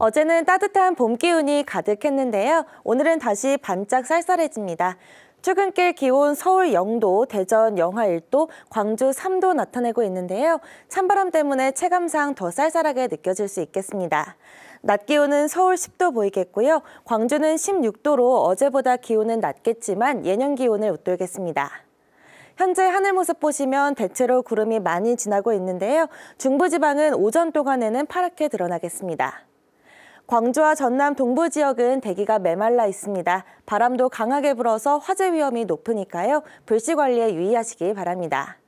어제는 따뜻한 봄 기운이 가득했는데요. 오늘은 다시 반짝 쌀쌀해집니다. 출근길 기온 서울 0도, 대전 영하 1도, 광주 3도 나타내고 있는데요. 찬바람 때문에 체감상 더 쌀쌀하게 느껴질 수 있겠습니다. 낮 기온은 서울 10도 보이겠고요. 광주는 16도로 어제보다 기온은 낮겠지만 예년 기온을 웃돌겠습니다. 현재 하늘 모습 보시면 대체로 구름이 많이 지나고 있는데요. 중부지방은 오전 동안에는 파랗게 드러나겠습니다. 광주와 전남 동부 지역은 대기가 메말라 있습니다. 바람도 강하게 불어서 화재 위험이 높으니까요. 불씨 관리에 유의하시기 바랍니다.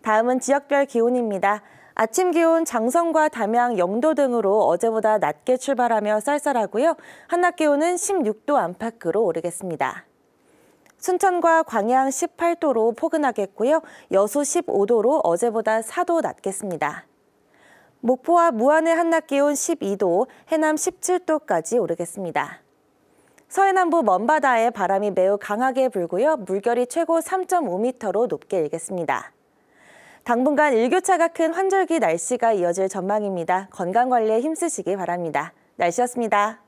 다음은 지역별 기온입니다. 아침 기온 장성과 담양 영도 등으로 어제보다 낮게 출발하며 쌀쌀하고요. 한낮 기온은 16도 안팎으로 오르겠습니다. 순천과 광양 18도로 포근하겠고요. 여수 15도로 어제보다 4도 낮겠습니다. 목포와 무안의 한낮 기온 12도, 해남 17도까지 오르겠습니다. 서해남부 먼바다에 바람이 매우 강하게 불고요. 물결이 최고 3.5m로 높게 일겠습니다. 당분간 일교차가 큰 환절기 날씨가 이어질 전망입니다. 건강관리에 힘쓰시기 바랍니다. 날씨였습니다.